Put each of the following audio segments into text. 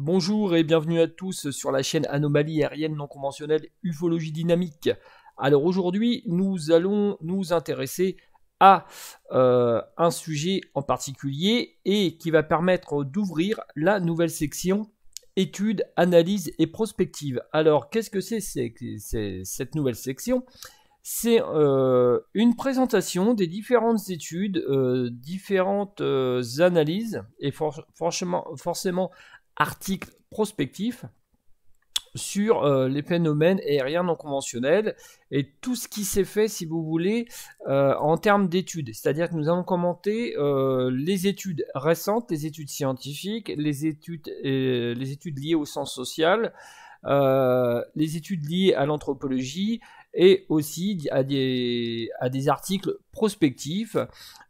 Bonjour et bienvenue à tous sur la chaîne Anomalie aérienne non conventionnelle Ufologie dynamique. Alors aujourd'hui, nous allons nous intéresser à euh, un sujet en particulier et qui va permettre d'ouvrir la nouvelle section études, analyses et prospectives. Alors qu'est-ce que c'est cette nouvelle section c'est euh, une présentation des différentes études, euh, différentes analyses et forcément, article prospectif sur euh, les phénomènes aériens non conventionnels et tout ce qui s'est fait, si vous voulez, euh, en termes d'études. C'est-à-dire que nous avons commenté euh, les études récentes, les études scientifiques, les études, les études liées au sens social, les études liées à l'anthropologie, et aussi à des, articles prospectifs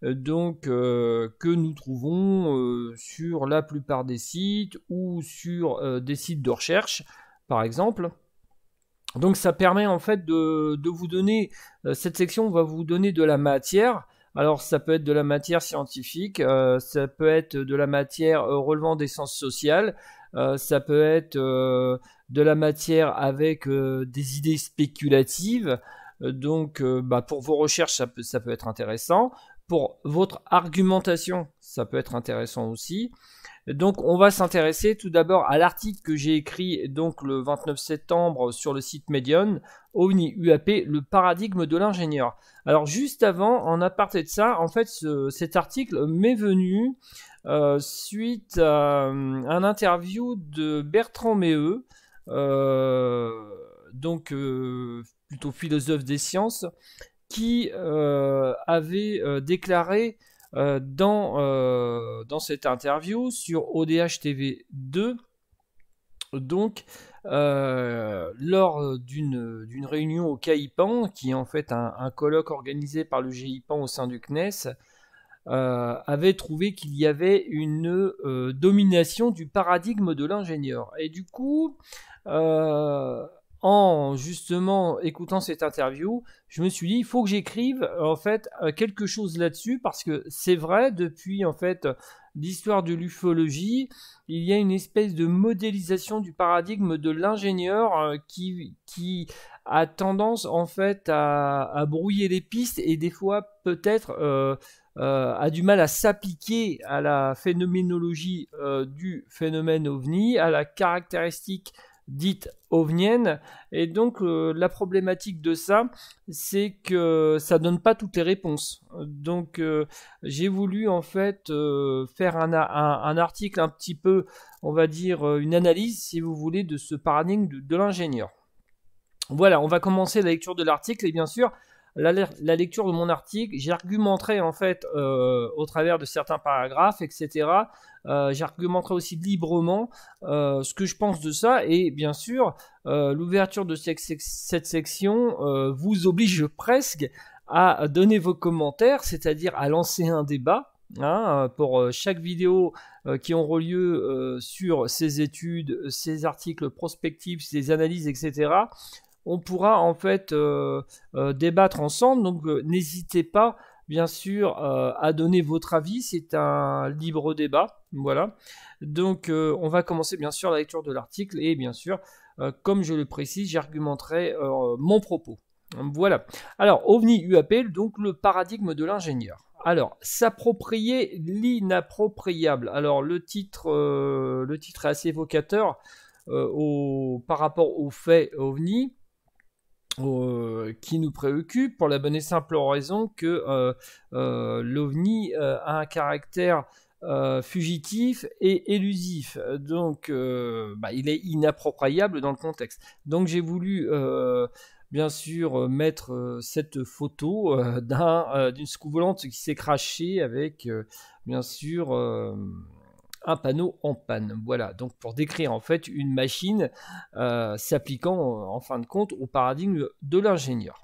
euh, donc, euh, que nous trouvons euh, sur la plupart des sites ou sur des sites de recherche, par exemple. Donc ça permet en fait de, vous donner, cette section va vous donner de la matière alors ça peut être de la matière scientifique, ça peut être de la matière relevant des sciences sociales, ça peut être de la matière avec euh, des idées spéculatives. Euh, donc, euh, bah, pour vos recherches, ça peut, être intéressant. Pour votre argumentation, ça peut être intéressant aussi. Donc, on va s'intéresser tout d'abord à l'article que j'ai écrit donc le 29 septembre sur le site Medion, ONI UAP, le paradigme de l'ingénieur. Alors, juste avant, en aparté de ça, en fait, cet article m'est venu suite à un interview de Bertrand Méheux, euh, donc euh, plutôt philosophe des sciences, qui euh, avait déclaré dans, cette interview sur ODH TV 2, donc lors d'une réunion au CAIPAN, qui est en fait un, un colloque organisé par le GIPAN au sein du CNES, euh, avait trouvé qu'il y avait une euh, domination du paradigme de l'ingénieur. Et du coup, euh, en justement écoutant cette interview, je me suis dit il faut que j'écrive en fait quelque chose là-dessus parce que c'est vrai depuis en fait l'histoire de l'ufologie, il y a une espèce de modélisation du paradigme de l'ingénieur qui qui a tendance en fait à, brouiller les pistes et des fois peut-être euh, a du mal à s'appliquer à la phénoménologie euh, du phénomène ovni, à la caractéristique dite ovnienne. Et donc euh, la problématique de ça, c'est que ça donne pas toutes les réponses. Donc j'ai voulu en fait faire un, article un petit peu, on va dire, une analyse, si vous voulez, de ce paradigme de l'ingénieur. Voilà, on va commencer la lecture de l'article et bien sûr, la, lecture de mon article, j'argumenterai en fait euh, au travers de certains paragraphes, etc. Euh, j'argumenterai aussi librement euh, ce que je pense de ça. Et bien sûr, l'ouverture de cette, section vous oblige presque à donner vos commentaires, c'est-à-dire à lancer un débat. Hein, pour chaque vidéo qui aura lieu sur ces études, ces articles prospectifs, ces analyses, etc on pourra en fait euh, euh, débattre ensemble. Donc euh, n'hésitez pas bien sûr à donner votre avis. C'est un libre débat. Voilà. Donc on va commencer bien sûr la lecture de l'article et bien sûr, comme je le précise, j'argumenterai mon propos. Voilà. Alors, OVNI UAP, donc le paradigme de l'ingénieur. Alors, s'approprier l'inappropriable. Alors, le titre, le titre est assez évocateur au, par rapport aux faits OVNI. Euh, qui nous préoccupe pour la bonne et simple raison que euh, euh, l'OVNI a un caractère fugitif et élusif. Donc, bah, il est inappropriable dans le contexte. Donc, j'ai voulu bien sûr mettre cette photo d'un d'une scouvolante volante qui s'est crachée avec, bien sûr panneau en panne. Voilà, donc pour décrire en fait une machine euh, s'appliquant euh, en fin de compte au paradigme de l'ingénieur.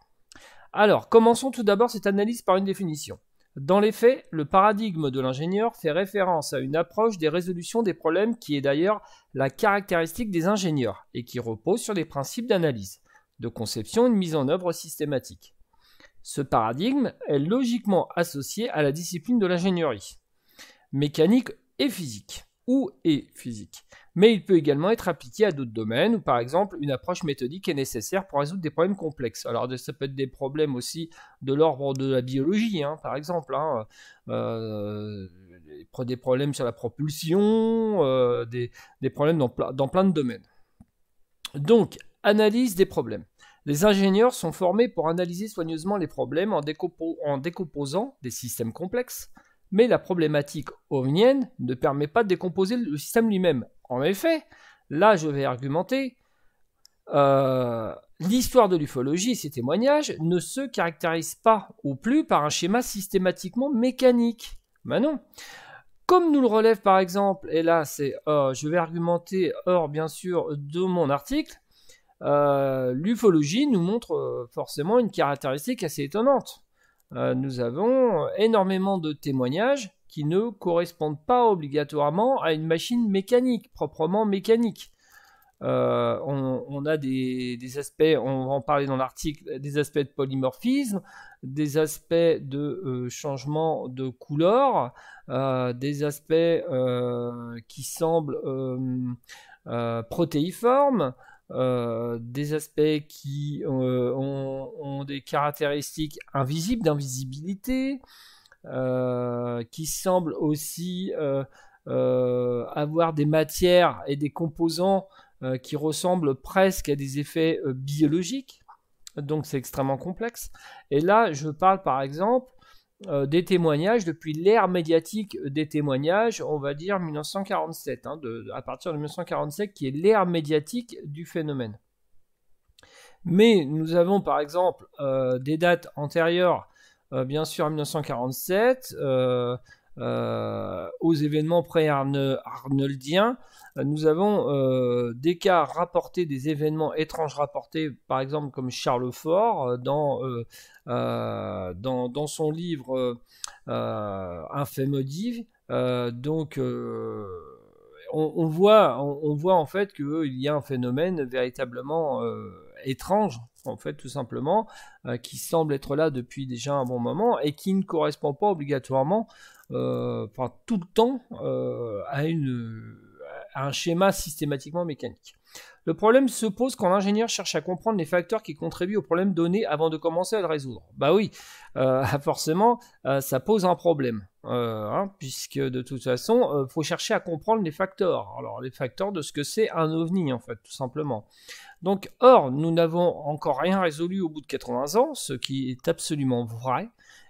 Alors, commençons tout d'abord cette analyse par une définition. Dans les faits, le paradigme de l'ingénieur fait référence à une approche des résolutions des problèmes qui est d'ailleurs la caractéristique des ingénieurs et qui repose sur des principes d'analyse, de conception et de mise en œuvre systématique. Ce paradigme est logiquement associé à la discipline de l'ingénierie, mécanique et physique ou et physique. Mais il peut également être appliqué à d'autres domaines où par exemple une approche méthodique est nécessaire pour résoudre des problèmes complexes. Alors ça peut être des problèmes aussi de l'ordre de la biologie hein, par exemple, hein. euh, des problèmes sur la propulsion, euh, des, problèmes dans, plein de domaines. Donc analyse des problèmes. Les ingénieurs sont formés pour analyser soigneusement les problèmes en, décomposant des systèmes complexes mais la problématique ovnienne ne permet pas de décomposer le système lui-même. En effet, là je vais argumenter, euh, l'histoire de l'ufologie et ses témoignages ne se caractérisent pas au plus par un schéma systématiquement mécanique. Mais ben non. Comme nous le relève par exemple, et là c'est, euh, je vais argumenter hors bien sûr de mon article, euh, l'ufologie nous montre forcément une caractéristique assez étonnante. Euh, nous avons énormément de témoignages qui ne correspondent pas obligatoirement à une machine mécanique, proprement mécanique. Euh, on, a des, aspects, on va en parler dans l'article, des aspects de polymorphisme, des aspects de euh, changement de couleur, des aspects qui semblent protéiformes, des aspects qui ont, caractéristiques invisibles, d'invisibilité, euh, qui semblent aussi euh, euh, avoir des matières et des composants qui ressemblent presque à des effets biologiques. Donc c'est extrêmement complexe. Et là, je parle par exemple des témoignages, depuis l'ère médiatique des témoignages, on va dire 1947, hein, à partir de 1947, qui est l'ère médiatique du phénomène. Mais nous avons par exemple euh, des dates antérieures, euh, bien sûr, à 1947, euh, aux événements pré-arnoldiens. Nous avons des cas rapportés, des événements étranges rapportés, par exemple comme Charles Fort dans, dans, dans, son livre Un donc on, voit, on, voit en fait qu'il y a un phénomène véritablement étrange, en fait, tout simplement, euh, qui semble être là depuis déjà un bon moment et qui ne correspond pas obligatoirement, euh, tout le temps, euh, à, une, un schéma systématiquement mécanique. Le problème se pose quand l'ingénieur cherche à comprendre les facteurs qui contribuent au problème donné avant de commencer à le résoudre. Bah oui, forcément, ça pose un problème, hein, puisque de toute façon, il faut chercher à comprendre les facteurs. Alors les facteurs de ce que c'est un ovni, en fait, tout simplement. Donc, or, nous n'avons encore rien résolu au bout de 80 ans, ce qui est absolument vrai,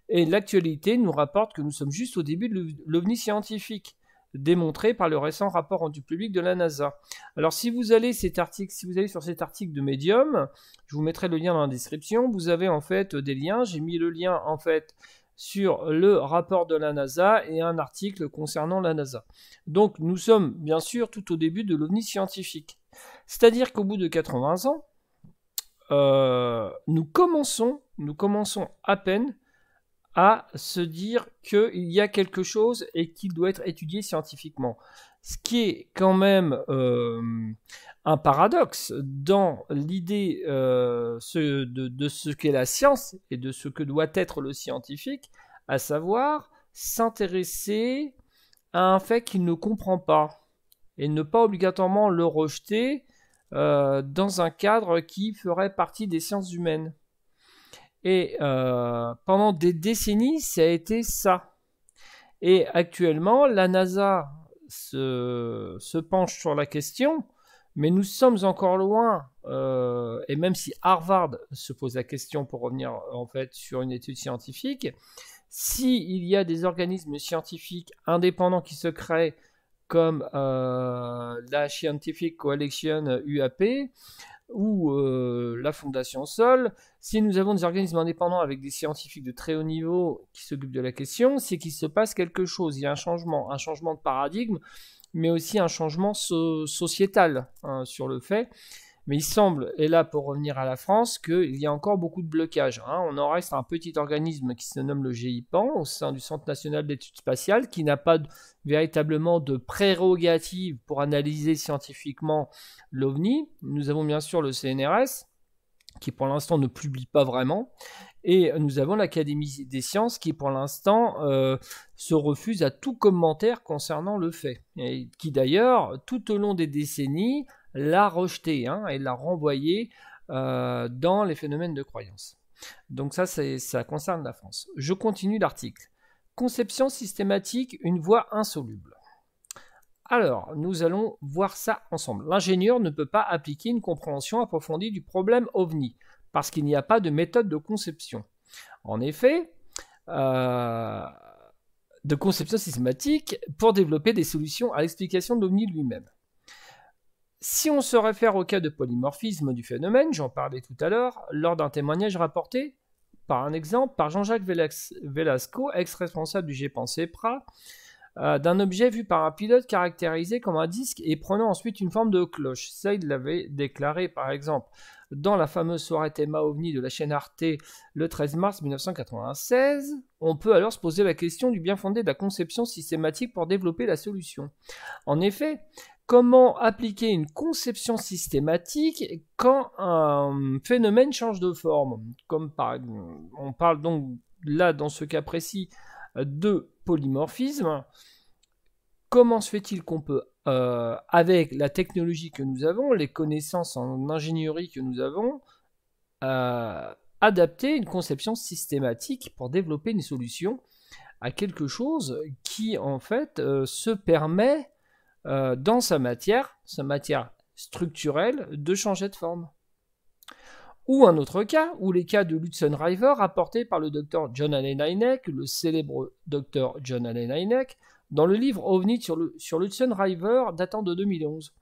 et l'actualité nous rapporte que nous sommes juste au début de l'ovni scientifique démontré par le récent rapport rendu public de la NASA. Alors si vous allez cet article, si vous allez sur cet article de Medium, je vous mettrai le lien dans la description. Vous avez en fait des liens. J'ai mis le lien en fait sur le rapport de la NASA et un article concernant la NASA. Donc nous sommes bien sûr tout au début de l'OVNI scientifique. C'est-à-dire qu'au bout de 80 ans, euh, nous, commençons, nous commençons à peine à se dire qu'il y a quelque chose et qu'il doit être étudié scientifiquement. Ce qui est quand même euh, un paradoxe dans l'idée euh, de, ce qu'est la science et de ce que doit être le scientifique, à savoir s'intéresser à un fait qu'il ne comprend pas et ne pas obligatoirement le rejeter euh, dans un cadre qui ferait partie des sciences humaines. Et pendant des décennies, ça a été ça. Et actuellement, la NASA se, se penche sur la question, mais nous sommes encore loin, euh, et même si Harvard se pose la question pour revenir en fait sur une étude scientifique, s'il il y a des organismes scientifiques indépendants qui se créent, comme euh, la Scientific Coalition UAP, ou euh, la fondation Sol, si nous avons des organismes indépendants avec des scientifiques de très haut niveau qui s'occupent de la question, c'est qu'il se passe quelque chose, il y a un changement, un changement de paradigme, mais aussi un changement sociétal hein, sur le fait. Mais il semble, et là pour revenir à la France, qu'il y a encore beaucoup de blocages. Hein. On en reste un petit organisme qui se nomme le GIPAN au sein du Centre national d'études spatiales, qui n'a pas véritablement de prérogative pour analyser scientifiquement l'OVNI. Nous avons bien sûr le CNRS, qui pour l'instant ne publie pas vraiment. Et nous avons l'Académie des sciences qui pour l'instant euh, se refuse à tout commentaire concernant le fait. Et qui d'ailleurs, tout au long des décennies, l'a rejeter, hein, et l'a renvoyer euh, dans les phénomènes de croyance. Donc ça, ça concerne la France. Je continue l'article. Conception systématique, une voie insoluble. Alors, nous allons voir ça ensemble. L'ingénieur ne peut pas appliquer une compréhension approfondie du problème ovni, parce qu'il n'y a pas de méthode de conception. En effet, euh, de conception systématique pour développer des solutions à l'explication de l'OVNI lui-même. Si on se réfère au cas de polymorphisme du phénomène, j'en parlais tout à l'heure, lors d'un témoignage rapporté par un exemple par Jean-Jacques Velasco, ex-responsable du G cepra euh, d'un objet vu par un pilote caractérisé comme un disque et prenant ensuite une forme de cloche. Ça, il l'avait déclaré par exemple dans la fameuse soirée Théma OVNI de la chaîne Arte le 13 mars 1996, on peut alors se poser la question du bien fondé de la conception systématique pour développer la solution. En effet, comment appliquer une conception systématique quand un phénomène change de forme. Comme par, on parle donc là dans ce cas précis de polymorphisme. Comment se fait-il qu'on peut, euh, avec la technologie que nous avons, les connaissances en ingénierie que nous avons, euh, adapter une conception systématique pour développer une solution à quelque chose qui en fait euh, se permet euh, dans sa matière, sa matière structurelle, de changer de forme. Ou un autre cas, ou les cas de River, rapportés par le docteur John Allen Hynek, le célèbre docteur John Allen Hynek, dans le livre OVNI sur, le, sur datant de 2011,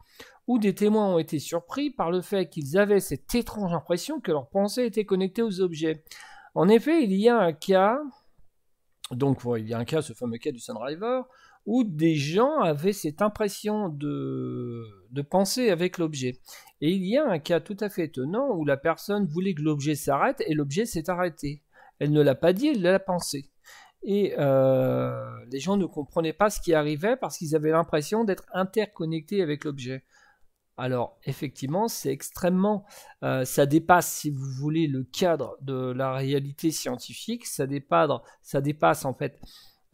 où des témoins ont été surpris par le fait qu'ils avaient cette étrange impression que leurs pensées étaient connectées aux objets. En effet, il y a un cas, donc il y a un cas, ce fameux cas du Sunriver, où des gens avaient cette impression de, de penser avec l'objet. Et il y a un cas tout à fait étonnant où la personne voulait que l'objet s'arrête et l'objet s'est arrêté. Elle ne l'a pas dit, elle l'a pensé. Et euh, les gens ne comprenaient pas ce qui arrivait parce qu'ils avaient l'impression d'être interconnectés avec l'objet. Alors effectivement, c'est extrêmement, euh, ça dépasse, si vous voulez, le cadre de la réalité scientifique, ça ça dépasse en fait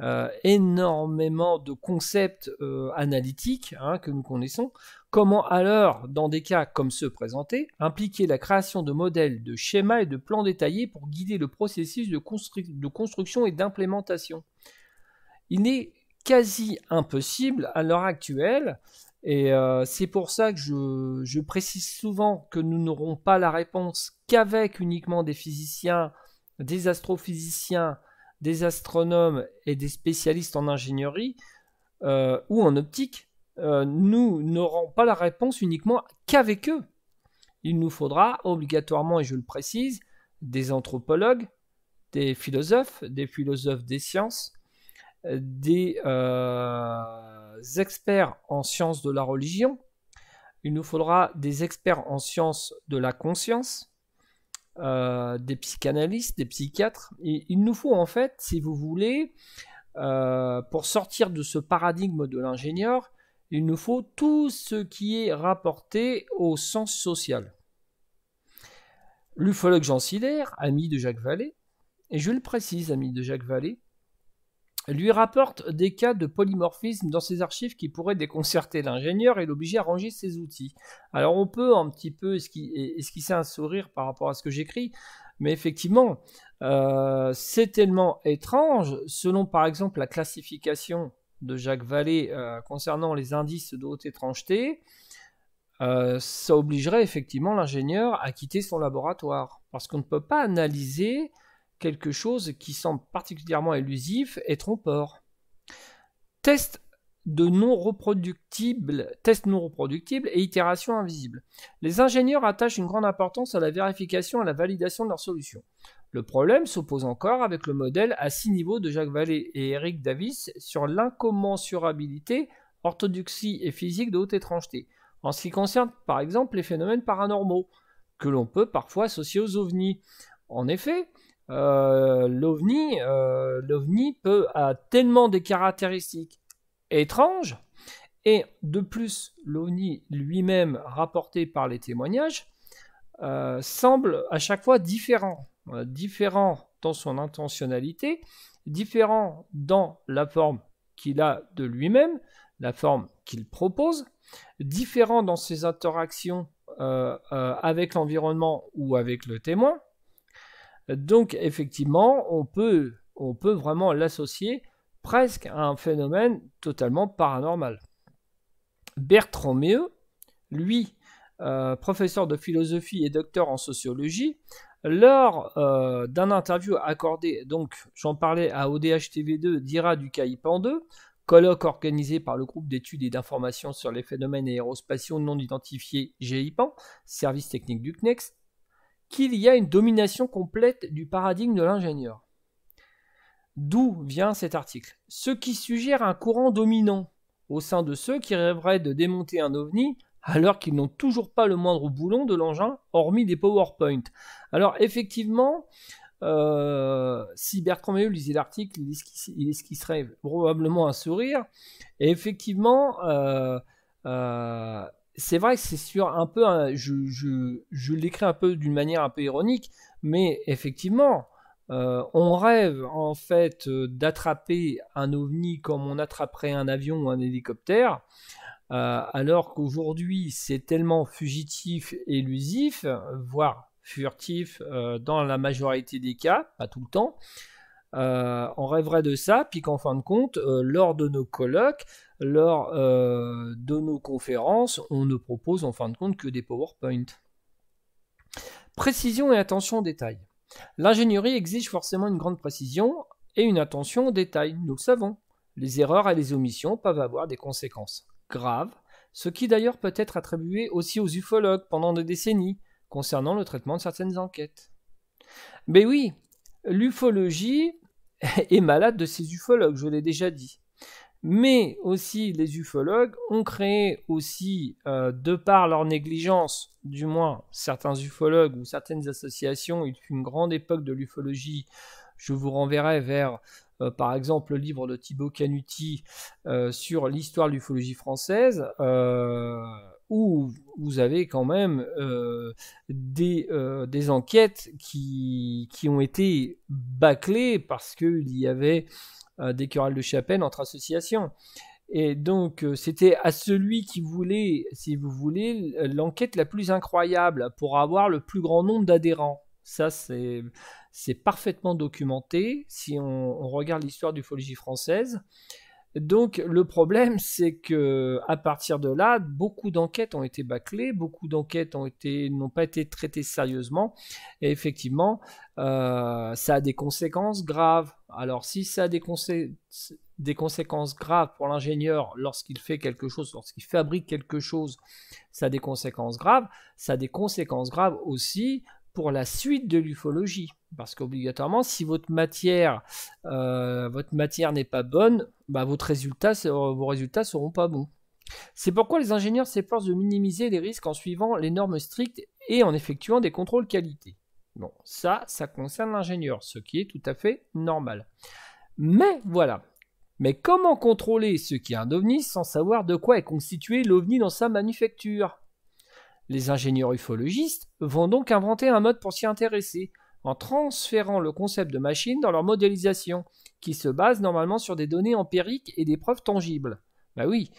euh, énormément de concepts euh, analytiques hein, que nous connaissons. Comment alors, dans des cas comme ceux présentés, impliquer la création de modèles, de schémas et de plans détaillés pour guider le processus de, construction et d'implémentation Il est quasi impossible à l'heure actuelle et euh, c'est pour ça que je, précise souvent que nous n'aurons pas la réponse qu'avec uniquement des physiciens, des astrophysiciens des astronomes et des spécialistes en ingénierie euh, ou en optique, euh, nous n'aurons pas la réponse uniquement qu'avec eux. Il nous faudra obligatoirement, et je le précise, des anthropologues, des philosophes, des philosophes des sciences, des euh, experts en sciences de la religion, il nous faudra des experts en sciences de la conscience, euh, des psychanalystes, des psychiatres. Et il nous faut en fait, si vous voulez, euh, pour sortir de ce paradigme de l'ingénieur, il nous faut tout ce qui est rapporté au sens social. L'ufologue Jean ami de Jacques Vallée, et je le précise, ami de Jacques Vallée, lui rapporte des cas de polymorphisme dans ses archives qui pourraient déconcerter l'ingénieur et l'obliger à ranger ses outils. Alors on peut un petit peu esquisser un sourire par rapport à ce que j'écris, mais effectivement, euh, c'est tellement étrange, selon par exemple la classification de Jacques Vallée euh, concernant les indices de haute étrangeté, euh, ça obligerait effectivement l'ingénieur à quitter son laboratoire, parce qu'on ne peut pas analyser quelque chose qui semble particulièrement élusif et trompeur. Test de non reproductible, test non reproductible et itération invisible. Les ingénieurs attachent une grande importance à la vérification et à la validation de leurs solutions. Le problème s'oppose encore avec le modèle à six niveaux de Jacques Vallée et Eric Davis sur l'incommensurabilité, orthodoxie et physique de haute étrangeté, en ce qui concerne par exemple les phénomènes paranormaux, que l'on peut parfois associer aux ovnis. En effet, euh, l'OVNI, euh, l'OVNI peut a tellement des caractéristiques étranges et de plus l'OVNI lui-même rapporté par les témoignages euh, semble à chaque fois différent, différent dans son intentionnalité, différent dans la forme qu'il a de lui-même, la forme qu'il propose, différent dans ses interactions avec l'environnement ou avec le témoin, donc effectivement, on peut, on peut vraiment l'associer presque à un phénomène totalement paranormal. Bertrand Méheux, lui, euh, professeur de philosophie et docteur en sociologie, lors euh, d'un interview accordé, donc j'en parlais à ODH TV2, dira du CAIPAN 2, colloque organisé par le groupe d'études et d'informations sur les phénomènes aérospatiaux non identifiés GIPAN, service technique du Cnext qu'il y a une domination complète du paradigme de l'ingénieur. D'où vient cet article Ce qui suggère un courant dominant au sein de ceux qui rêveraient de démonter un ovni alors qu'ils n'ont toujours pas le moindre boulon de l'engin, hormis des PowerPoint. Alors effectivement, euh, si Bertrand lisait l'article, il, esquisserait probablement un sourire. Et effectivement, euh, euh, c'est vrai que c'est sur un peu, je, l'écris un peu d'une manière un peu ironique, mais effectivement, euh, on rêve en fait euh, d'attraper un ovni comme on attraperait un avion ou un hélicoptère, euh, alors qu'aujourd'hui c'est tellement fugitif, élusif, voire furtif dans la majorité des cas, pas tout le temps. on rêverait de ça, puis qu'en fin de compte, lors de nos colloques, lors euh, de nos conférences, on ne propose en fin de compte que des PowerPoint. Précision et attention aux détails. L'ingénierie exige forcément une grande précision et une attention aux détails, nous le savons. Les erreurs et les omissions peuvent avoir des conséquences graves, ce qui d'ailleurs peut être attribué aussi aux ufologues pendant des décennies concernant le traitement de certaines enquêtes. Mais oui, l'ufologie est malade de ces ufologues, je l'ai déjà dit mais aussi les ufologues ont créé aussi, euh, de par leur négligence, du moins certains ufologues ou certaines associations, une grande époque de l'ufologie, je vous renverrai vers euh, par exemple le livre de Thibaut Canuti euh, sur l'histoire de l'ufologie française, où vous avez quand même des, enquêtes qui, qui ont été bâclées parce qu'il y avait euh, des querelles de chapelle entre associations. Et donc, euh, c'était à celui qui voulait, si vous voulez, l'enquête la plus incroyable pour avoir le plus grand nombre d'adhérents. Ça, c'est, c'est parfaitement documenté si on, regarde l'histoire du Folie française. Donc, le problème, c'est que à partir de là, beaucoup d'enquêtes ont été bâclées, beaucoup d'enquêtes ont été, n'ont pas été traitées sérieusement. Et effectivement, euh, ça a des conséquences graves alors si ça a des, conséquences graves pour l'ingénieur lorsqu'il fait quelque chose, lorsqu'il fabrique quelque chose, ça a des conséquences graves, ça a des conséquences graves aussi pour la suite de l'ufologie. Parce qu'obligatoirement, si votre matière, euh, votre matière n'est pas bonne, bah, vos résultats ne seront pas bons. C'est pourquoi les ingénieurs s'efforcent de minimiser les risques en suivant les normes strictes et en effectuant des contrôles qualité. Bon, ça, ça concerne l'ingénieur, ce qui est tout à fait normal. Mais voilà. Mais comment contrôler ce qui est un ovni sans savoir de quoi est constitué l'ovni dans sa manufacture Les ingénieurs ufologistes vont donc inventer un mode pour s'y intéresser, en transférant le concept de machine dans leur modélisation, qui se base normalement sur des données empiriques et des preuves tangibles. Bah oui,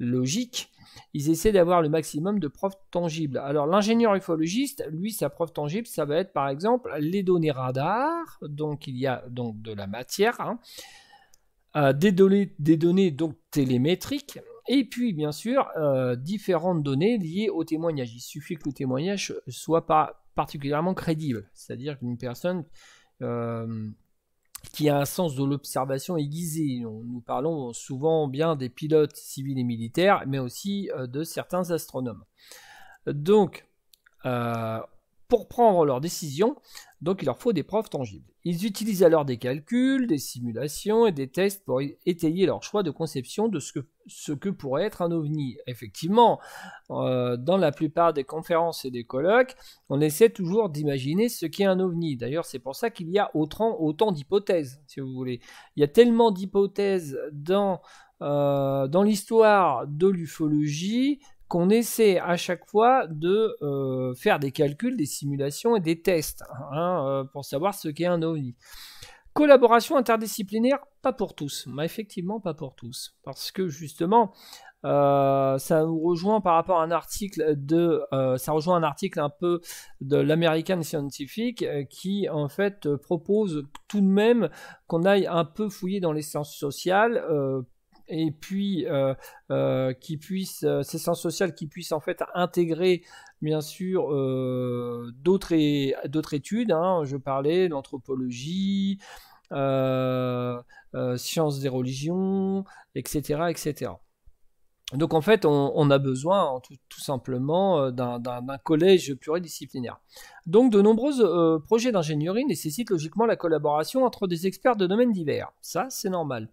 logique. Ils essaient d'avoir le maximum de preuves tangibles. Alors l'ingénieur ufologiste, lui, sa preuve tangible, ça va être par exemple les données radar, donc il y a donc de la matière, hein. euh, des, données, donc télémétriques, et puis, bien sûr, euh, différentes données liées au témoignage. Il suffit que le témoignage soit pas particulièrement crédible. C'est-à-dire qu'une personne euh, qui a un sens de l'observation aiguisé. Nous parlons souvent bien des pilotes civils et militaires, mais aussi euh, de certains astronomes. Donc, euh, pour prendre leurs décisions, donc il leur faut des preuves tangibles. Ils utilisent alors des calculs, des simulations et des tests pour étayer leur choix de conception de ce que, ce que pourrait être un ovni. Effectivement, euh, dans la plupart des conférences et des colloques, on essaie toujours d'imaginer ce qu'est un ovni. D'ailleurs, c'est pour ça qu'il y a autant, d'hypothèses, si vous voulez. Il y a tellement d'hypothèses dans, euh, dans l'histoire de l'ufologie qu'on essaie à chaque fois de euh, faire des calculs, des simulations et des tests hein, euh, pour savoir ce qu'est un ovni. Collaboration interdisciplinaire, pas pour tous, mais effectivement pas pour tous, parce que justement, euh, ça nous rejoint par rapport à un article de, ça rejoint un article un peu de l'American Scientific qui en fait propose tout de même qu'on aille un peu fouiller dans les sciences sociales et puis euh, euh, qui euh, ces sciences sociales qui puissent en intégrer bien sûr d'autres études. Hein. je parlais d'anthropologie, sciences des religions, etc., etc. Donc en fait, on, a besoin tout, simplement d'un collège pluridisciplinaire. Donc de nombreux projets d'ingénierie nécessitent logiquement la collaboration entre des experts de domaines divers. Ça, c'est normal.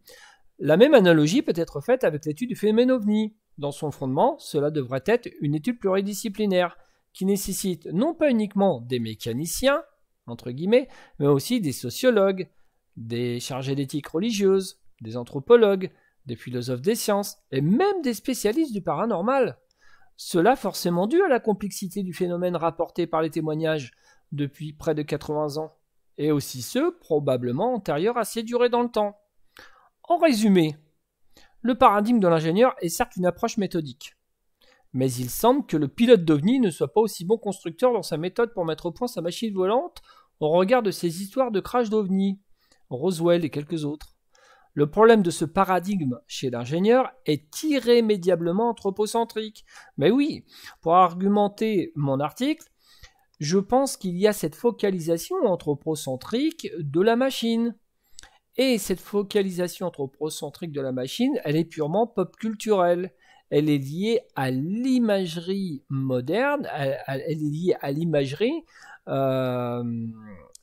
La même analogie peut être faite avec l'étude du phénomène ovni. Dans son fondement, cela devrait être une étude pluridisciplinaire qui nécessite non pas uniquement des mécaniciens, entre guillemets, mais aussi des sociologues, des chargés d'éthique religieuse, des anthropologues, des philosophes des sciences et même des spécialistes du paranormal. Cela forcément dû à la complexité du phénomène rapporté par les témoignages depuis près de 80 ans, et aussi ceux probablement antérieurs à ces durées dans le temps. En résumé, le paradigme de l'ingénieur est certes une approche méthodique, mais il semble que le pilote d'OVNI ne soit pas aussi bon constructeur dans sa méthode pour mettre au point sa machine volante au regard de ces histoires de crash d'OVNI, Roswell et quelques autres. Le problème de ce paradigme chez l'ingénieur est irrémédiablement anthropocentrique. Mais oui, pour argumenter mon article, je pense qu'il y a cette focalisation anthropocentrique de la machine. Et cette focalisation anthropocentrique de la machine, elle est purement pop culturelle. Elle est liée à l'imagerie moderne, elle, est liée à l'imagerie euh,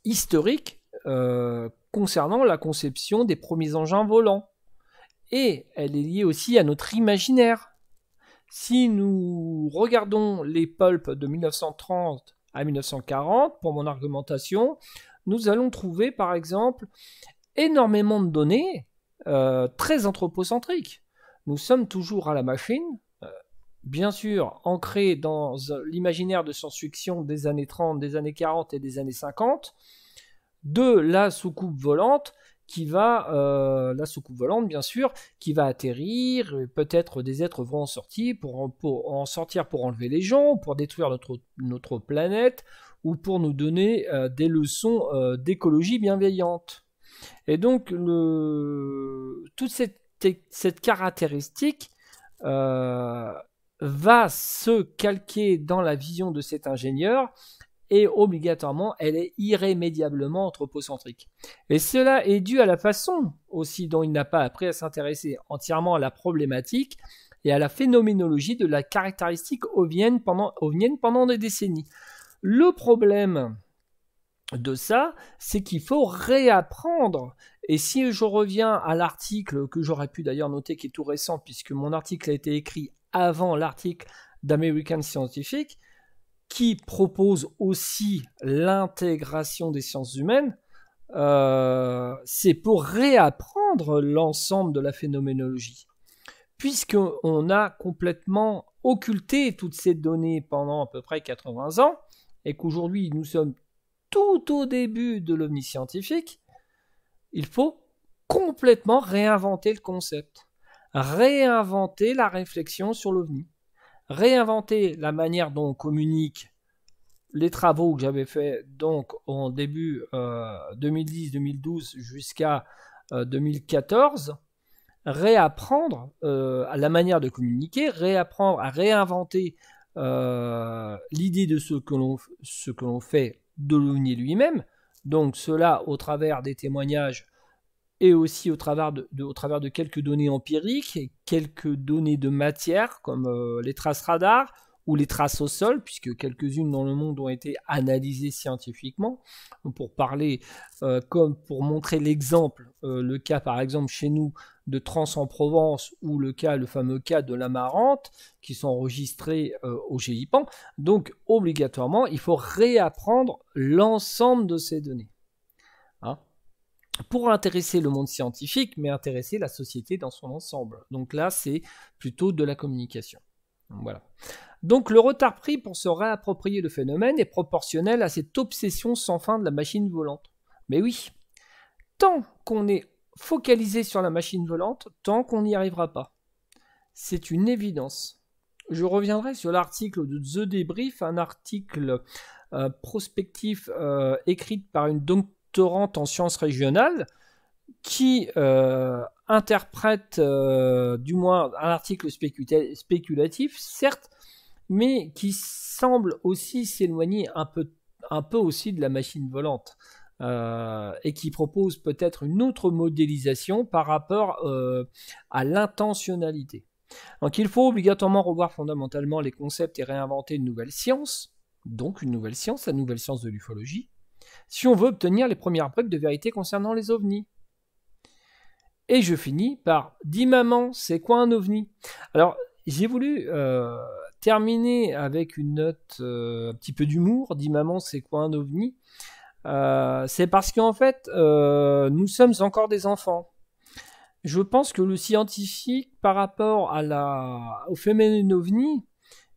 historique euh, concernant la conception des premiers engins volants. Et elle est liée aussi à notre imaginaire. Si nous regardons les pulps de 1930 à 1940, pour mon argumentation, nous allons trouver par exemple énormément de données euh, très anthropocentriques. Nous sommes toujours à la machine, euh, bien sûr ancrés dans euh, l'imaginaire de science-fiction des années 30, des années 40 et des années 50, de la soucoupe volante qui va, la volante bien sûr, qui va atterrir, peut-être des êtres vont en sortir pour en, sortir pour enlever les gens, pour détruire notre, notre planète, ou pour nous donner des leçons d'écologie bienveillante. Et donc, toute cette, caractéristique euh, va se calquer dans la vision de cet ingénieur et obligatoirement, elle est irrémédiablement anthropocentrique. Et cela est dû à la façon aussi dont il n'a pas appris à s'intéresser entièrement à la problématique et à la phénoménologie de la caractéristique ovienne pendant des décennies. Le problème de ça, c'est qu'il faut réapprendre. Et si je reviens à l'article que j'aurais pu d'ailleurs noter qui est tout récent, puisque mon article a été écrit avant l'article d'American Scientific, qui propose aussi l'intégration des sciences humaines, euh, c'est pour réapprendre l'ensemble de la phénoménologie. Puisqu'on a complètement occulté toutes ces données pendant à peu près 80 ans, et qu'aujourd'hui nous sommes tout au début de l'OVNI scientifique, il faut complètement réinventer le concept, réinventer la réflexion sur l'OVNI, réinventer la manière dont on communique les travaux que j'avais faits donc en début 2010-2012 euh, jusqu'à 2014, euh, réapprendre euh, à la manière de communiquer, réapprendre à réinventer l'idée de ce que l'on fait de lui-même. Donc cela au travers des témoignages et aussi au travers de, au travers de quelques données empiriques et quelques données de matière comme euh, les traces radars ou les traces au sol, puisque quelques-unes dans le monde ont été analysées scientifiquement, pour parler, euh, comme pour montrer l'exemple, euh, le cas par exemple chez nous de Trans-en-Provence ou le cas, le fameux cas de l'amarante qui sont enregistrés euh, au GIPAN. Donc, obligatoirement, il faut réapprendre l'ensemble de ces données. Hein. pour intéresser le monde scientifique, mais intéresser la société dans son ensemble. Donc là, c'est plutôt de la communication. Voilà. Donc le retard pris pour se réapproprier le phénomène est proportionnel à cette obsession sans fin de la machine volante. Mais oui, tant qu'on est focaliser sur la machine volante tant qu'on n'y arrivera pas. C'est une évidence. Je reviendrai sur l'article de The Debrief, un article euh, prospectif euh, écrit par une doctorante en sciences régionales qui euh, interprète, du moins un article spéculatif, certes, mais qui semble aussi s'éloigner un peu, un peu aussi de la machine volante. Euh, et qui propose peut-être une autre modélisation par rapport euh, à l'intentionnalité. Donc il faut obligatoirement revoir fondamentalement les concepts et réinventer une nouvelle science, donc une nouvelle science, la nouvelle science de l'ufologie, si on veut obtenir les premières preuves de vérité concernant les ovnis. Et je finis par Dis maman, c'est quoi un ovni Alors j'ai voulu euh, terminer avec une note un petit peu d'humour, Dis maman, c'est quoi un ovni euh, c'est parce qu'en fait, euh, nous sommes encore des enfants. Je pense que le scientifique, par rapport à la, au phénomène ovni,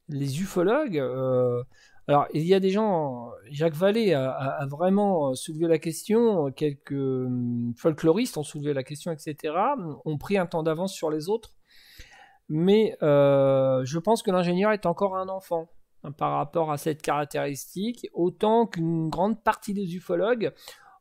les ufologues, euh, alors il y a des gens, Jacques Vallée a, vraiment soulevé la question, quelques hum, folkloristes ont soulevé la question, etc., ont pris un temps d'avance sur les autres, mais je pense que l'ingénieur est encore un enfant par rapport à cette caractéristique, autant qu'une grande partie des ufologues,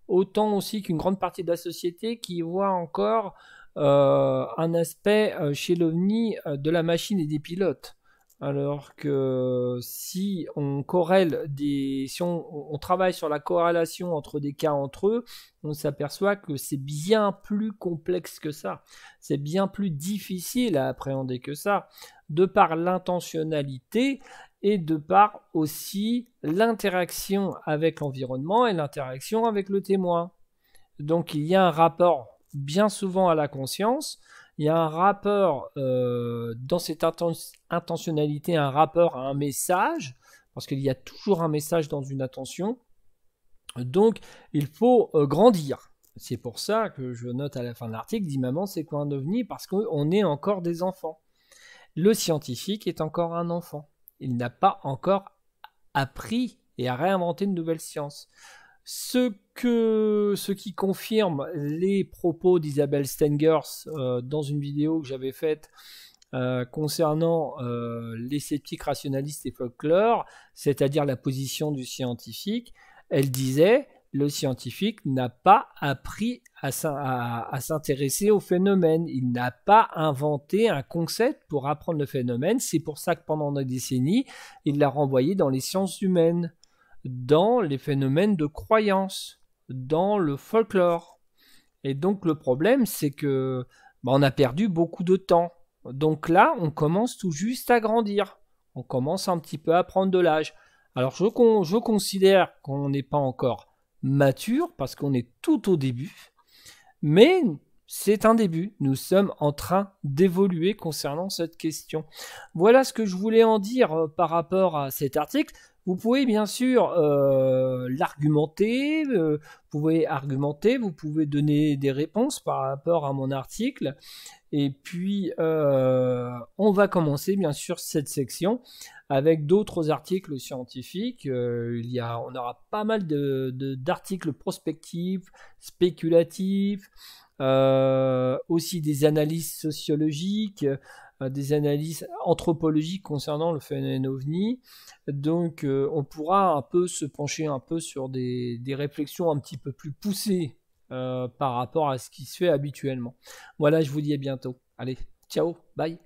autant aussi qu'une grande partie de la société qui voit encore euh, un aspect euh, chez l'OVNI euh, de la machine et des pilotes. Alors que si on corrèle des, si on travaille sur la corrélation entre des cas entre eux, on s'aperçoit que c'est bien plus complexe que ça. C'est bien plus difficile à appréhender que ça de par l'intentionnalité et de par aussi l'interaction avec l'environnement et l'interaction avec le témoin. Donc il y a un rapport bien souvent à la conscience, il y a un rapport euh, dans cette intentionnalité, un rapport à un message, parce qu'il y a toujours un message dans une attention. Donc il faut euh, grandir. C'est pour ça que je note à la fin de l'article, dit maman, c'est quoi un ovni Parce qu'on est encore des enfants. Le scientifique est encore un enfant il n'a pas encore appris et a réinventé une nouvelle science. Ce, que, ce qui confirme les propos d'Isabelle Stengers euh, dans une vidéo que j'avais faite euh, concernant euh, les sceptiques rationalistes et folklore, c'est-à-dire la position du scientifique, elle disait le scientifique n'a pas appris à, s'intéresser au phénomène. Il n'a pas inventé un concept pour apprendre le phénomène. C'est pour ça que pendant des décennies, il l'a renvoyé dans les sciences humaines, dans les phénomènes de croyance, dans le folklore. Et donc le problème, c'est que bah, on a perdu beaucoup de temps. Donc là, on commence tout juste à grandir. On commence un petit peu à prendre de l'âge. Alors je considère qu'on n'est pas encore mature parce qu'on est tout au début, mais c'est un début. Nous sommes en train d'évoluer concernant cette question. Voilà ce que je voulais en dire euh, par rapport à cet article. Vous pouvez bien sûr euh, l'argumenter, euh, vous pouvez argumenter, vous pouvez donner des réponses par rapport à mon article. Et puis, euh, on va commencer bien sûr cette section avec d'autres articles scientifiques. il y a, on aura pas mal d'articles de, d'articles prospectifs, spéculatifs, aussi des analyses sociologiques. Euh, des analyses anthropologiques concernant le phénomène ovni. Donc euh, on pourra un peu se pencher un peu sur des, des réflexions un petit peu plus poussées euh, par rapport à ce qui se fait habituellement. Voilà, je vous dis à bientôt. Allez, ciao, bye.